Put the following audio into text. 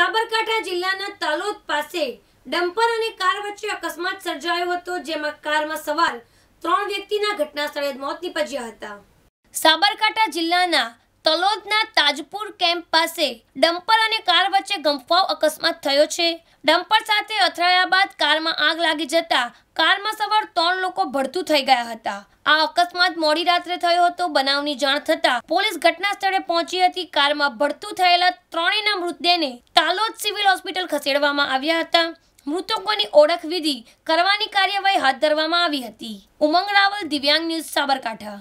સાબરકાંઠા જિલ્લાના તાલોદ પાસે ડમ્પર અને કાર વચ્ચે અકસ્માત સર્જાયો હતો જેમાં કારમાં સવાર ત્રણ વ્યક્તિના ઘટના સ્થળે મોત નીપજ્યા હતા સાબરકાંઠા જિલ્લાના તલોદના તાજપુર કેમ્પ પાસે ડમ્પર અને કાર વચ્ચે ગંફાવ અકસ્માત થયો છે ડમ્પર સાથે અથડાયા બાદ કારમાં આગ લાગી જતા કારમાં સવાર ત્રણ ભડથું થઈ ગયા હતા આ અકસ્માત મોડી રાત્રે થયો હતો બનાવની જાણ થતાં પોલીસ ઘટના સ્થળે પહોંચી હતી કારમાં ભડથું થયેલા ત્રણેયના મૃતદેહને તાલોદ સિવિલ હોસ્પિટલ ખસેડવામાં આવ્યા હતા મૃતકોની ઓળખ વિધિ કરવાની કાર્યવાહી હાથ ધરવામાં આવી હતી ઉમંગ રાવલ દિવ્યાંગ ન્યૂઝ સાબરકાંઠા